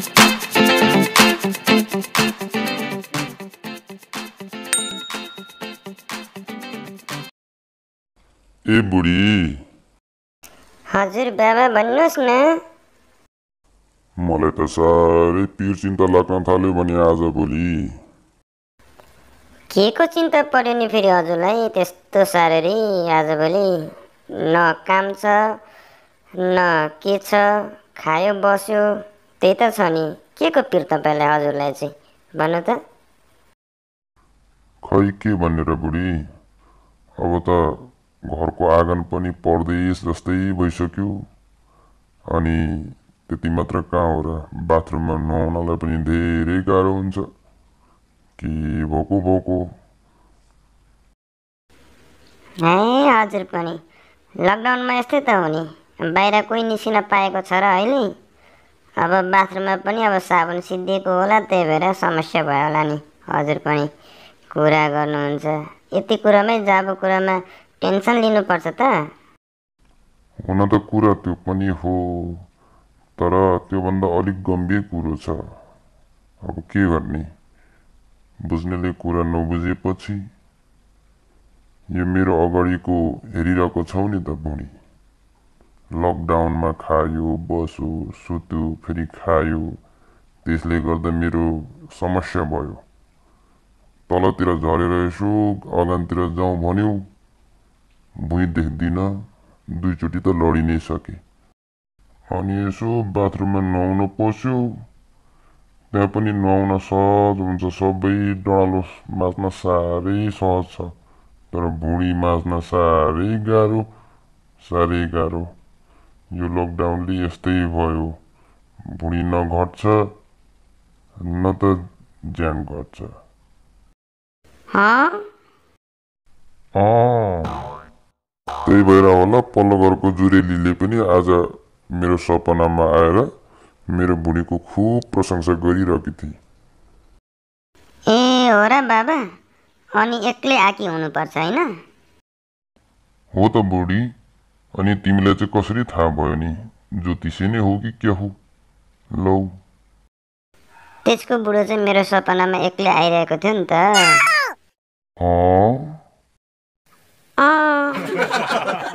ए बुढी हजुर बाबा भन्नुहोस् न मलाई त साह्रै पिर चिन्ता लाग्न थाल्यो भने आज भोलि के को चिन्ता पर्यो नि फेरि हजुरलाई त्यस्तो साह्रो रे आजभोलि न काम छ न के छ खायो बस्यो त्यही त छ नि के को पिर तपाईँलाई हजुरलाई चाहिँ भन्नु त खै के भनेर बुढी अब त घरको आँगन पनि परदेश जस्तै भइसक्यो अनि त्यति मात्र कहाँ हो र बाथरुममा नुहाउनलाई पनि धेरै गाह्रो हुन्छ के भएको भोको ए हजुर पनि लकडाउनमा यस्तै त हो नि बाहिर कोही निस्किन पाएको छ र अहिले अब बाथरुममा पनि अब साबुन सिद्धिएको होला त्यही भएर समस्या भयो होला नि हजुर पनि कुरा गर्नुहुन्छ यति कुरामै जाबो कुरामा टेन्सन लिनुपर्छ त हुन त कुरा त्यो पनि हो तर त्योभन्दा अलिक गम्भीर कुरो छ अब के गर्ने बुझ्नेले कुरा नबुझेपछि यो मेरो अगाडिको हेरिरहेको छौ नि त बुढी लकडाउनमा खायो बस्यो सुत्यो फेरि खायो त्यसले गर्दा मेरो समस्या भयो तलतिर झरेर यसो अगानतिर जाउँ भन्यो भुइँ देख्दिनँ दुईचोटि त लडी नै सके अनि यसो बाथरुममा नुहाउन पस्यो त्यहाँ पनि नुहाउन सहज हुन्छ सबै डँडालो माझ्न साह्रै सहज छ तर भुँडी माझ्न साह्रै गाह्रो साह्रै गाह्रो यो लकडाउनले यस्तै भयो भुँडी न घट्छ न त ज्यान घट्छ त्यही भएर होला पल्लो घरको जुरेलीले पनि आज मेरो सपनामा आएर मेरो बुढीको खुब प्रशंसा गरिरहेकी थिए ए हो र बाबा अनि एक्लै आकी हुनुपर्छ हो त बुढी अनि तिमीलाई चाहिँ कसरी थाहा भयो नि ज्योतिषी नै हो कि के हो लौ त्यसको बुढो चाहिँ मेरो सपनामा एक्लै आइरहेको थियो नि त